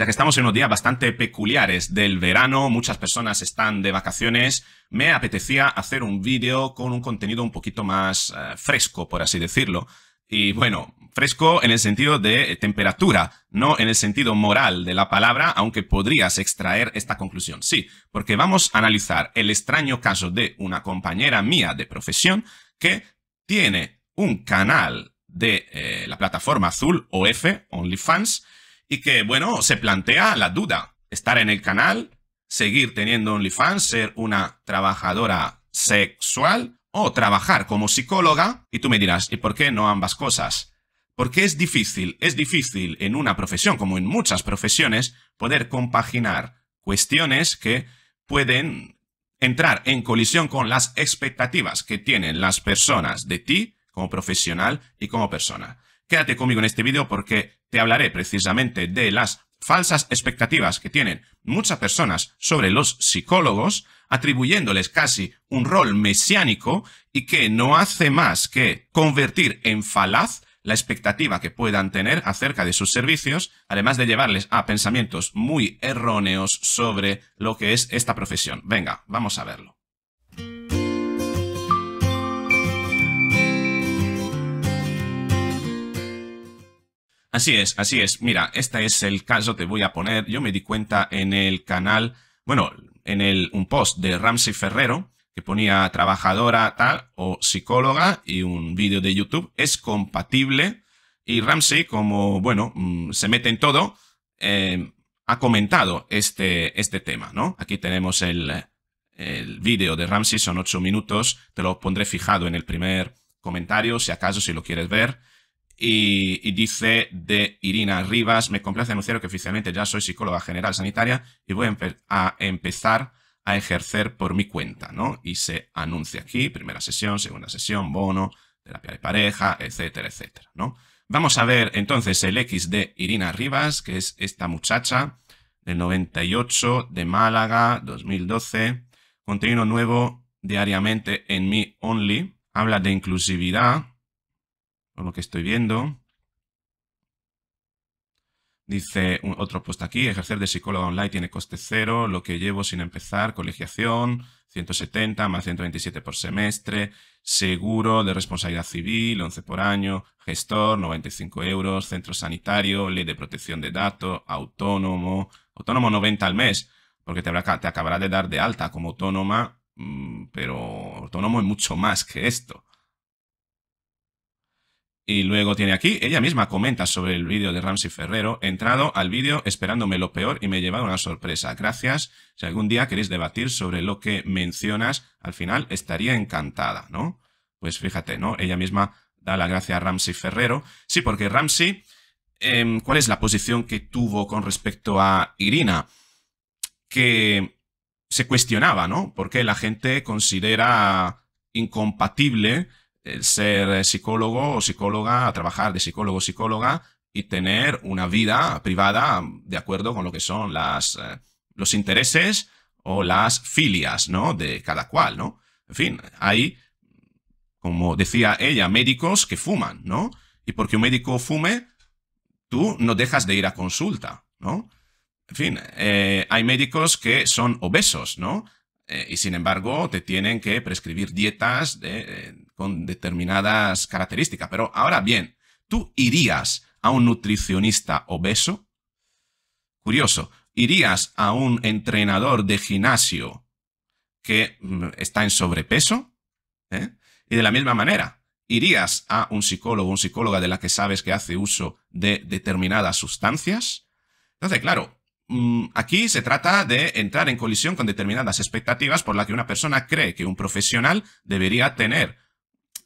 ya que estamos en unos días bastante peculiares del verano, muchas personas están de vacaciones, me apetecía hacer un vídeo con un contenido un poquito más eh, fresco, por así decirlo. Y bueno, fresco en el sentido de temperatura, no en el sentido moral de la palabra, aunque podrías extraer esta conclusión. Sí, porque vamos a analizar el extraño caso de una compañera mía de profesión que tiene un canal de eh, la plataforma azul, OF, OnlyFans, y que, bueno, se plantea la duda, estar en el canal, seguir teniendo OnlyFans, ser una trabajadora sexual o trabajar como psicóloga. Y tú me dirás, ¿y por qué no ambas cosas? Porque es difícil, es difícil en una profesión como en muchas profesiones poder compaginar cuestiones que pueden entrar en colisión con las expectativas que tienen las personas de ti como profesional y como persona. Quédate conmigo en este vídeo porque te hablaré precisamente de las falsas expectativas que tienen muchas personas sobre los psicólogos, atribuyéndoles casi un rol mesiánico y que no hace más que convertir en falaz la expectativa que puedan tener acerca de sus servicios, además de llevarles a pensamientos muy erróneos sobre lo que es esta profesión. Venga, vamos a verlo. Así es, así es. Mira, este es el caso, te voy a poner, yo me di cuenta en el canal, bueno, en el, un post de Ramsey Ferrero, que ponía trabajadora tal o psicóloga y un vídeo de YouTube, es compatible y Ramsey, como, bueno, mm, se mete en todo, eh, ha comentado este, este tema, ¿no? Aquí tenemos el, el vídeo de Ramsey, son ocho minutos, te lo pondré fijado en el primer comentario, si acaso, si lo quieres ver. Y, dice de Irina Rivas, me complace anunciar que oficialmente ya soy psicóloga general sanitaria y voy a, empezar a ejercer por mi cuenta, ¿no? Y se anuncia aquí, primera sesión, segunda sesión, bono, terapia de pareja, etcétera, etcétera, ¿no? Vamos a ver entonces el X de Irina Rivas, que es esta muchacha del 98 de Málaga, 2012. Contenido nuevo diariamente en Me Only. Habla de inclusividad, lo que estoy viendo. Dice otro puesto aquí, ejercer de psicólogo online tiene coste cero, lo que llevo sin empezar, colegiación, 170 más 127 por semestre, seguro de responsabilidad civil, 11 por año, gestor, 95 euros, centro sanitario, ley de protección de datos, autónomo, autónomo 90 al mes, porque te acabará de dar de alta como autónoma, mm, pero autónomo es mucho más que esto. Y luego tiene aquí, ella misma comenta sobre el vídeo de Ramsey Ferrero. entrado al vídeo esperándome lo peor y me llevado una sorpresa. Gracias. Si algún día queréis debatir sobre lo que mencionas, al final estaría encantada, ¿no? Pues fíjate, ¿no? Ella misma da la gracia a Ramsey Ferrero. Sí, porque Ramsey, em, ¿cuál es la posición que tuvo con respecto a Irina? Que se cuestionaba, ¿no? Porque la gente considera incompatible ser eh, psicólogo o psicóloga, trabajar de psicólogo o psicóloga y tener una vida privada mm, de acuerdo con lo que son las, eh, los intereses o las filias, ¿no? De cada cual, ¿no? En fin, hay, como decía ella, médicos que fuman, ¿no? Y porque un médico fume, tú no dejas de ir a consulta, ¿no? En fin, eh, hay médicos que son obesos, ¿no? y sin embargo, te tienen que prescribir dietas de, con determinadas características. Pero ahora bien, ¿tú irías a un nutricionista obeso? Curioso, ¿irías a un entrenador de gimnasio que mm, está en sobrepeso? ¿Eh? Y de la misma manera, ¿irías a un psicólogo un psicóloga de la que sabes que hace uso de determinadas sustancias? Entonces, claro, mm, aquí se trata de entrar en colisión con determinadas expectativas por las que una persona cree que un profesional debería tener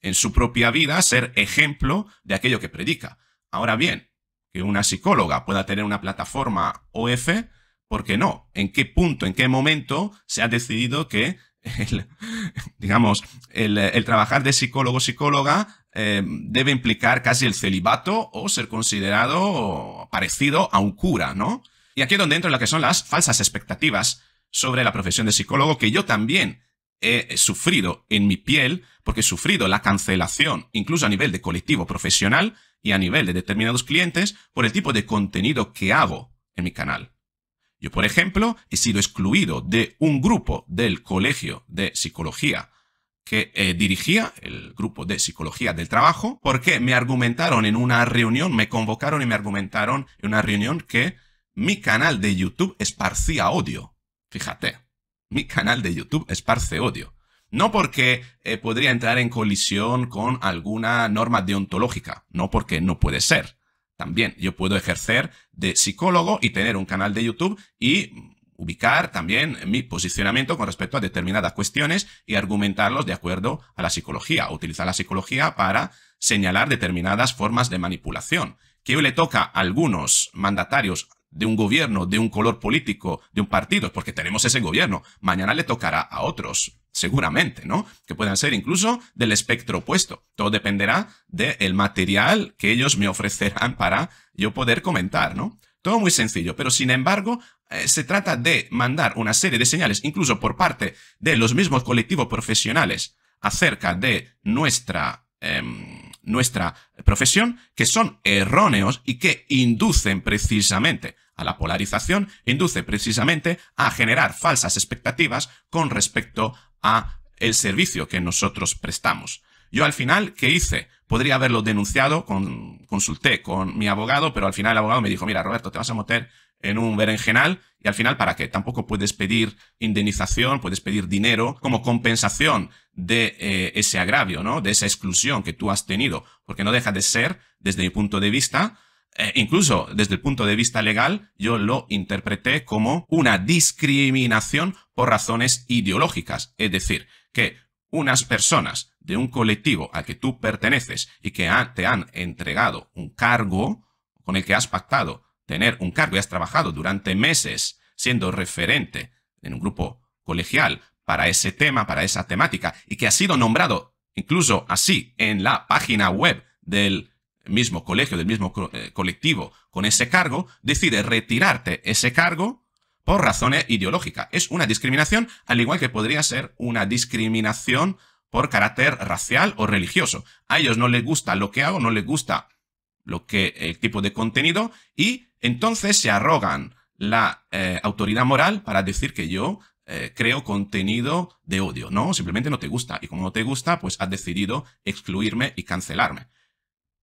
en su propia vida ser ejemplo de aquello que predica. Ahora bien, que una psicóloga pueda tener una plataforma OF, ¿por qué no? ¿En qué punto, en qué momento se ha decidido que el, digamos, el, trabajar de psicólogo psicóloga eh, debe implicar casi el celibato o ser considerado parecido a un cura, ¿no? Y aquí es donde entra lo que son las falsas expectativas sobre la profesión de psicólogo, que yo también he sufrido en mi piel, porque he sufrido la cancelación, incluso a nivel de colectivo profesional y a nivel de determinados clientes, por el tipo de contenido que hago en mi canal. Yo, por ejemplo, he sido excluido de un grupo del Colegio de Psicología que eh, dirigía, el grupo de Psicología del Trabajo, porque me argumentaron en una reunión, me convocaron y me argumentaron en una reunión que mi canal de YouTube esparcía odio. Fíjate mi canal de YouTube esparce odio. No porque eh, podría entrar en colisión con alguna norma deontológica, no porque no puede ser. También yo puedo ejercer de psicólogo y tener un canal de YouTube y ubicar también mi posicionamiento con respecto a determinadas cuestiones y argumentarlos de acuerdo a la psicología, utilizar la psicología para señalar determinadas formas de manipulación. Que hoy le toca a algunos mandatarios de un gobierno, de un color político, de un partido, porque tenemos ese gobierno. Mañana le tocará a otros, seguramente, ¿no? Que puedan ser incluso del espectro opuesto. Todo dependerá del material que ellos me ofrecerán para yo poder comentar, ¿no? Todo muy sencillo, pero sin embargo, eh, se trata de mandar una serie de señales, incluso por parte de los mismos colectivos profesionales, acerca de nuestra... Em, nuestra profesión que son erróneos y que inducen precisamente a la polarización, induce precisamente a generar falsas expectativas con respecto a el servicio que nosotros prestamos. Yo al final, ¿qué hice? Podría haberlo denunciado, consulté con mi abogado, pero al final el abogado me dijo, mira Roberto, te vas a meter en un berenjenal y al final, ¿para qué? Tampoco puedes pedir indemnización, puedes pedir dinero como compensación de eh, ese agravio, ¿no? De esa exclusión que tú has tenido, porque no deja de ser, desde mi punto de vista, eh, incluso desde el punto de vista legal, yo lo interpreté como una discriminación por razones ideológicas. Es decir, que unas personas de un colectivo al que tú perteneces y que te han entregado un cargo con el que has pactado tener un cargo y has trabajado durante meses siendo referente en un grupo colegial para ese tema, para esa temática, y que ha sido nombrado incluso así en la página web del mismo colegio, del mismo eh, colectivo con ese cargo, decide retirarte ese cargo por razones ideológicas. Es una discriminación, al igual que podría ser una discriminación por carácter racial o religioso. A ellos no les gusta lo que hago, no les gusta lo que, el tipo de contenido y entonces se arrogan la eh, autoridad moral para decir que yo eh, creo contenido de odio. No, simplemente no te gusta. Y como no te gusta, pues has decidido excluirme y cancelarme.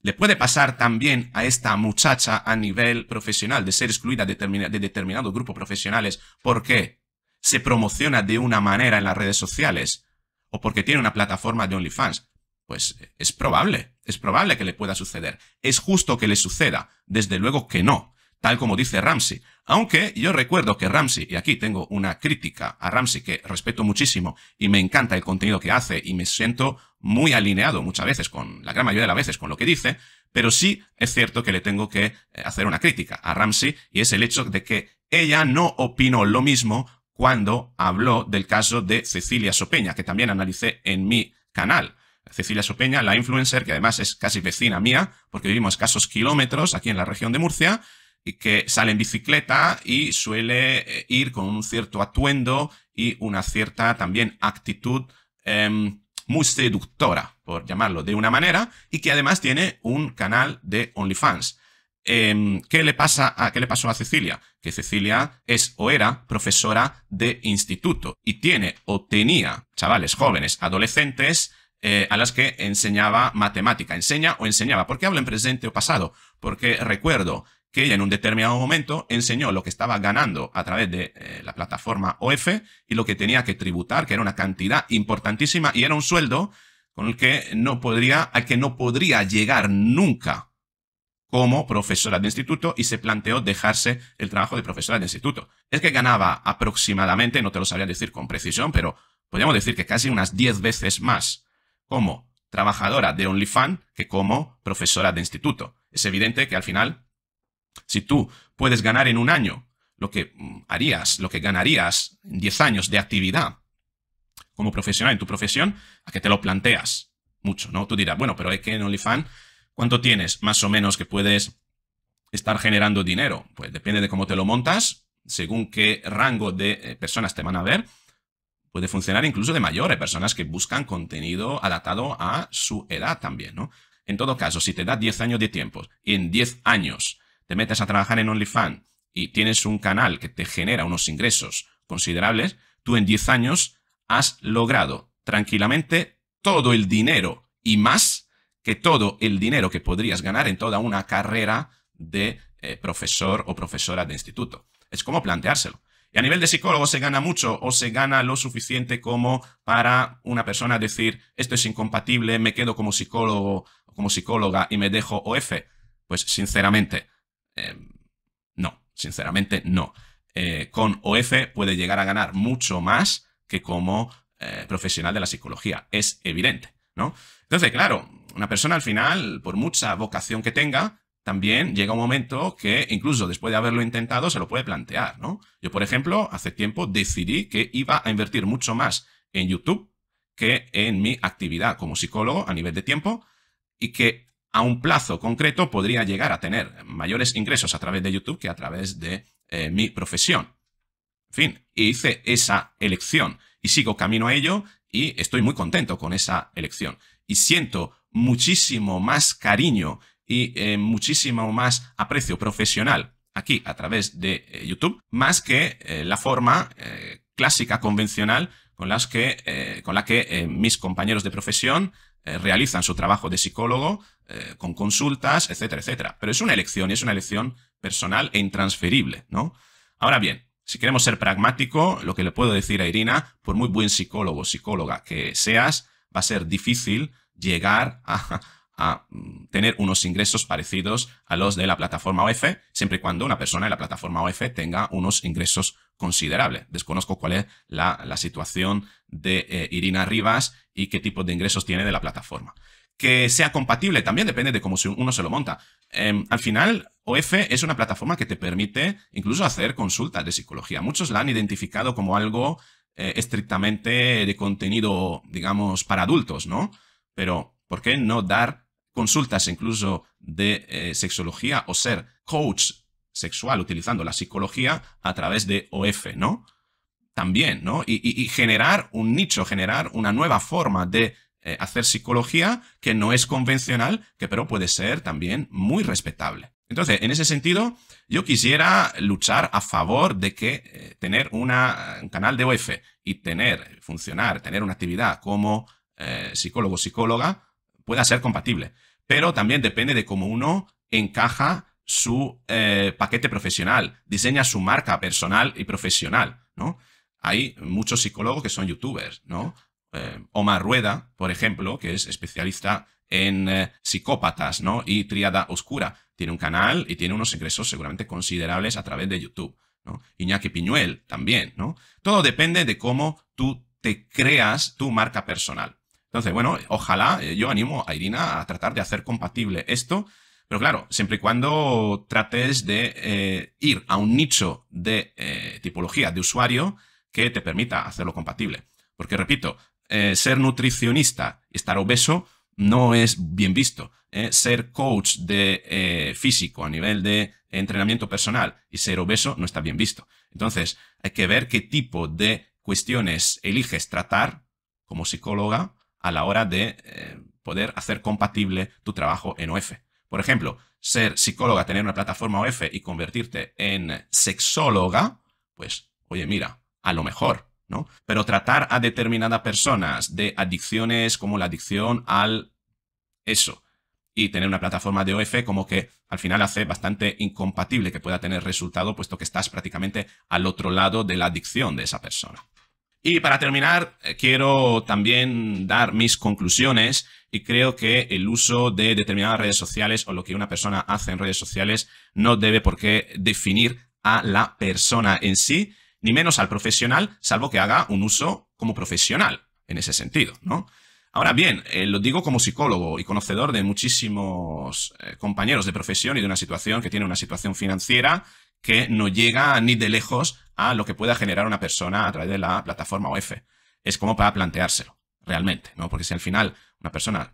Le puede pasar también a esta muchacha a nivel profesional de ser excluida de, de determinados grupos profesionales porque se promociona de una manera en las redes sociales o porque tiene una plataforma de OnlyFans pues es probable, es probable que le pueda suceder. Es justo que le suceda, desde luego que no, tal como dice Ramsey. Aunque yo recuerdo que Ramsey, y aquí tengo una crítica a Ramsey que respeto muchísimo y me encanta el contenido que hace y me siento muy alineado muchas veces con, la gran mayoría de las veces con lo que dice, pero sí es cierto que le tengo que eh, hacer una crítica a Ramsey y es el hecho de que ella no opinó lo mismo cuando habló del caso de Cecilia Sopeña, que también analicé en mi canal. Cecilia Sopeña, la influencer, que además es casi vecina mía, porque vivimos escasos kilómetros aquí en la región de Murcia, y que sale en bicicleta y suele eh, ir con un cierto atuendo y una cierta también actitud em, muy seductora, por llamarlo de una manera, y que además tiene un canal de OnlyFans. Em, ¿qué, le pasa a, ¿Qué le pasó a Cecilia? Que Cecilia es o era profesora de instituto y tiene o tenía chavales jóvenes, adolescentes, eh, a las que enseñaba matemática. Enseña o enseñaba. ¿Por qué hablo en presente o pasado? Porque recuerdo que ella en un determinado momento enseñó lo que estaba ganando a través de eh, la plataforma OF y lo que tenía que tributar, que era una cantidad importantísima y era un sueldo con el que no podría, al que no podría llegar nunca como profesora de instituto y se planteó dejarse el trabajo de profesora de instituto. Es que ganaba aproximadamente, no te lo sabría decir con precisión, pero podríamos decir que casi unas 10 veces más como trabajadora de OnlyFans que como profesora de instituto. Es evidente que al final, si tú puedes ganar en un año lo que mm, harías, lo que ganarías en 10 años de actividad como profesional en tu profesión, a que te lo planteas mucho, ¿no? Tú dirás, bueno, pero hay que en OnlyFans, ¿cuánto tienes más o menos que puedes estar generando dinero? Pues depende de cómo te lo montas, según qué rango de eh, personas te van a ver puede funcionar incluso de mayores, personas que buscan contenido adaptado a su edad también, ¿no? En todo caso, si te da 10 años de tiempo y en 10 años te metes a trabajar en OnlyFans y tienes un canal que te genera unos ingresos considerables, tú en 10 años has logrado tranquilamente todo el dinero y más que todo el dinero que podrías ganar en toda una carrera de eh, profesor o profesora de instituto. Es como planteárselo. Y a nivel de psicólogo se gana mucho o se gana lo suficiente como para una persona decir, esto es incompatible, me quedo como psicólogo o como psicóloga y me dejo OF. Pues sinceramente, em, no, sinceramente no. Eh, con OF puede llegar a ganar mucho más que como eh, profesional de la psicología, es evidente, ¿no? Entonces, claro, una persona al final, por mucha vocación que tenga, también llega un momento que incluso después de haberlo intentado se lo puede plantear, ¿no? Yo, por ejemplo, hace tiempo decidí que iba a invertir mucho más en YouTube que en mi actividad como psicólogo a nivel de tiempo y que a un plazo concreto podría llegar a tener mayores ingresos a través de YouTube que a través de eh, mi profesión. En fin, hice esa elección y sigo camino a ello y estoy muy contento con esa elección. Y siento muchísimo más cariño y eh, muchísimo más aprecio profesional aquí a través de eh, YouTube, más que eh, la forma clásica, convencional, con, las que, con la que mis compañeros de profesión realizan su trabajo de psicólogo con consultas, etcétera, etcétera. Pero es una elección y es una elección personal e intransferible, ¿no? Ahora bien, si queremos ser pragmático, lo que le puedo decir a Irina, por muy buen psicólogo o psicóloga que seas, va a ser difícil llegar a a mm, tener unos ingresos parecidos a los de la plataforma OF, siempre y cuando una persona de la plataforma OF tenga unos ingresos considerables. Desconozco cuál es la, situación de eh, Irina Rivas y qué tipo de ingresos tiene de la plataforma. Que sea compatible también depende de cómo uno se lo monta. Em, al final, OF es una plataforma que te permite incluso hacer consultas de psicología. Muchos la han identificado como algo eh, estrictamente de contenido, digamos, para adultos, ¿no? Pero, ¿por qué no dar consultas incluso de eh, sexología o ser coach sexual utilizando la psicología a través de OF, ¿no? También, ¿no? Y, generar un nicho, generar una nueva forma de eh, hacer psicología que no es convencional, que pero puede ser también muy respetable. Entonces, en ese sentido, yo quisiera luchar a favor de que eh, tener un canal de OF y tener, funcionar, tener una actividad como psicólogo psicólogo psicóloga pueda ser compatible. Pero también depende de cómo uno encaja su eh, paquete profesional, diseña su marca personal y profesional, ¿no? Hay muchos psicólogos que son youtubers, ¿no? Eh, Omar Rueda, por ejemplo, que es especialista en eh, psicópatas, ¿no? Y triada oscura. Tiene un canal y tiene unos ingresos seguramente considerables a través de YouTube, ¿no? Iñaki Piñuel también, ¿no? Todo depende de cómo tú te creas tu marca personal. Entonces, bueno, ojalá eh, yo animo a Irina a tratar de hacer compatible esto, pero claro, siempre y cuando trates de eh, ir a un nicho de eh, tipología de usuario que te permita hacerlo compatible. Porque, repito, ser nutricionista y estar obeso no es bien visto. Ser coach de físico a nivel de entrenamiento personal y ser obeso no está bien visto. Entonces, hay que ver qué tipo de cuestiones eliges tratar como psicóloga a la hora de eh, poder hacer compatible tu trabajo en OF. Por ejemplo, ser psicóloga, tener una plataforma OF y convertirte en sexóloga, pues, oye, mira, a lo mejor, ¿no? Pero tratar a determinadas personas de adicciones como la adicción al eso y tener una plataforma de OF como que al final hace bastante incompatible que pueda tener resultado puesto que estás prácticamente al otro lado de la adicción de esa persona. Y para terminar, eh, quiero también dar mis conclusiones y creo que el uso de determinadas redes sociales o lo que una persona hace en redes sociales no debe por qué definir a la persona en sí, ni menos al profesional, salvo que haga un uso como profesional en ese sentido, ¿no? Ahora bien, eh, lo digo como psicólogo y conocedor de muchísimos eh, compañeros de profesión y de una situación que tiene una situación financiera que no llega ni de lejos a lo que pueda generar una persona a través de la plataforma OF. Es como para planteárselo, realmente, ¿no? Porque si al final una persona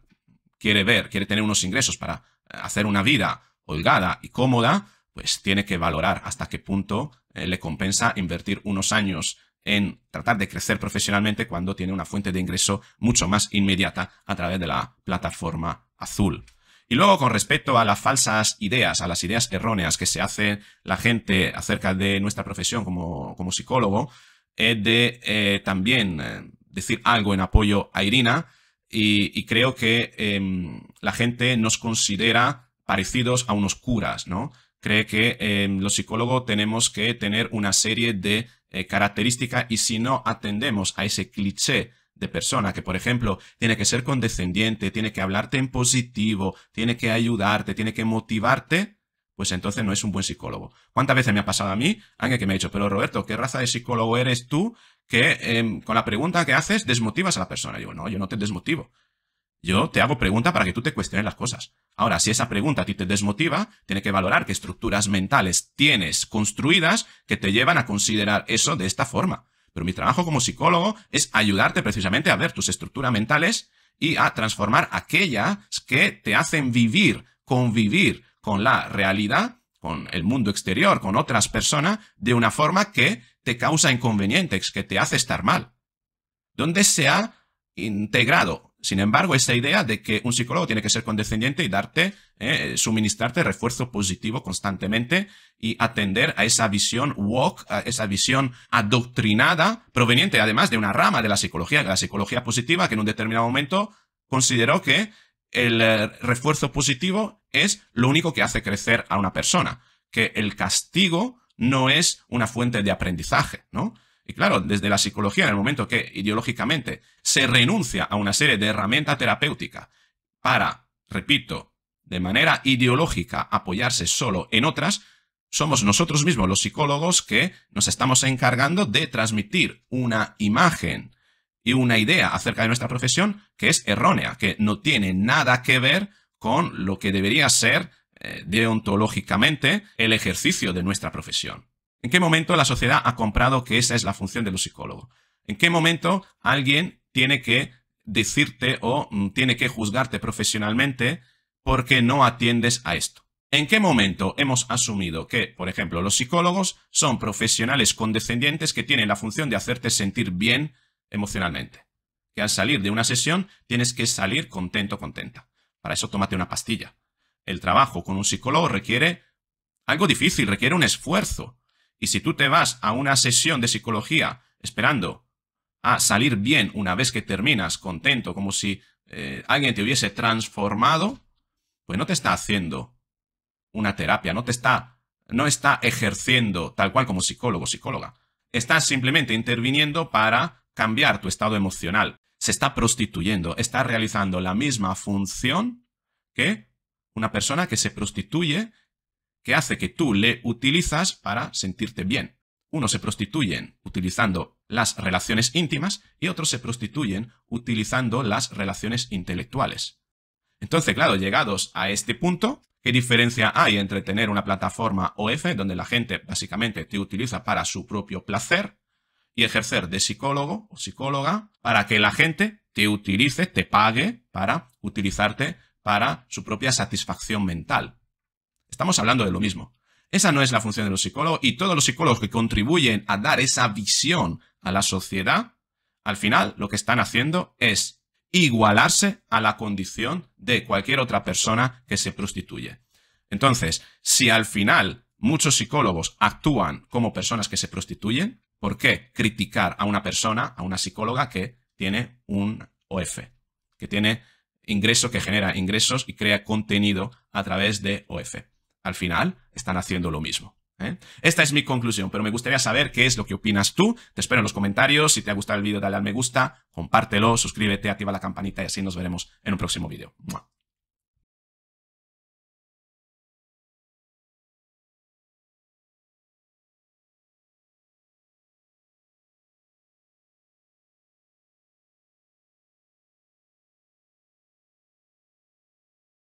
quiere ver, quiere tener unos ingresos para hacer una vida holgada y cómoda, pues tiene que valorar hasta qué punto eh, le compensa invertir unos años en tratar de crecer profesionalmente cuando tiene una fuente de ingreso mucho más inmediata a través de la plataforma azul. Y luego, con respecto a las falsas ideas, a las ideas erróneas que se hace la gente acerca de nuestra profesión como, como psicólogo, he de eh, también eh, decir algo en apoyo a Irina y, creo que em, la gente nos considera parecidos a unos curas, ¿no? Cree que em, los psicólogos tenemos que tener una serie de eh, características y si no atendemos a ese cliché de persona, que por ejemplo tiene que ser condescendiente, tiene que hablarte en positivo, tiene que ayudarte, tiene que motivarte, pues entonces no es un buen psicólogo. ¿Cuántas veces me ha pasado a mí alguien que me ha dicho, pero Roberto, ¿qué raza de psicólogo eres tú que em, con la pregunta que haces desmotivas a la persona? Yo, no, yo no te desmotivo. Yo te hago pregunta para que tú te cuestiones las cosas. Ahora, si esa pregunta a ti te desmotiva, tiene que valorar qué estructuras mentales tienes construidas que te llevan a considerar eso de esta forma. Pero mi trabajo como psicólogo es ayudarte precisamente a ver tus estructuras mentales y a transformar aquellas que te hacen vivir, convivir con la realidad, con el mundo exterior, con otras personas, de una forma que te causa inconvenientes, que te hace estar mal. Donde se ha integrado sin embargo, esta idea de que un psicólogo tiene que ser condescendiente y darte, eh, suministrarte refuerzo positivo constantemente y atender a esa visión woke, a esa visión adoctrinada, proveniente además de una rama de la psicología, de la psicología positiva, que en un determinado momento consideró que el eh, refuerzo positivo es lo único que hace crecer a una persona, que el castigo no es una fuente de aprendizaje, ¿no? Y claro, desde la psicología, en el momento que ideológicamente se renuncia a una serie de herramientas terapéuticas para, repito, de manera ideológica apoyarse solo en otras, somos nosotros mismos los psicólogos que nos estamos encargando de transmitir una imagen y una idea acerca de nuestra profesión que es errónea, que no tiene nada que ver con lo que debería ser eh, deontológicamente el ejercicio de nuestra profesión. ¿En qué momento la sociedad ha comprado que esa es la función de los psicólogos? ¿En qué momento alguien tiene que decirte o mm, tiene que juzgarte profesionalmente porque no atiendes a esto? ¿En qué momento hemos asumido que, por ejemplo, los psicólogos son profesionales condescendientes que tienen la función de hacerte sentir bien emocionalmente? Que al salir de una sesión tienes que salir contento, contenta. Para eso tómate una pastilla. El trabajo con un psicólogo requiere algo difícil, requiere un esfuerzo. Y si tú te vas a una sesión de psicología esperando a salir bien una vez que terminas, contento, como si eh, alguien te hubiese transformado, pues no te está haciendo una terapia, no te está, no está ejerciendo tal cual como psicólogo, psicóloga. Estás simplemente interviniendo para cambiar tu estado emocional. Se está prostituyendo, está realizando la misma función que una persona que se prostituye que hace que tú le utilizas para sentirte bien. Unos se prostituyen utilizando las relaciones íntimas y otros se prostituyen utilizando las relaciones intelectuales. Entonces, claro, llegados a este punto, ¿qué diferencia hay entre tener una plataforma OF, donde la gente básicamente te utiliza para su propio placer, y ejercer de psicólogo o psicóloga para que la gente te utilice, te pague para utilizarte para su propia satisfacción mental? Estamos hablando de lo mismo. Esa no es la función de los psicólogos y todos los psicólogos que contribuyen a dar esa visión a la sociedad, al final lo que están haciendo es igualarse a la condición de cualquier otra persona que se prostituye. Entonces, si al final muchos psicólogos actúan como personas que se prostituyen, ¿por qué criticar a una persona, a una psicóloga que tiene un OF, que tiene ingreso, que genera ingresos y crea contenido a través de OF? al final están haciendo lo mismo. ¿eh? Esta es mi conclusión, pero me gustaría saber qué es lo que opinas tú. Te espero en los comentarios. Si te ha gustado el vídeo, dale al me gusta, compártelo, suscríbete, activa la campanita y así nos veremos en un próximo vídeo.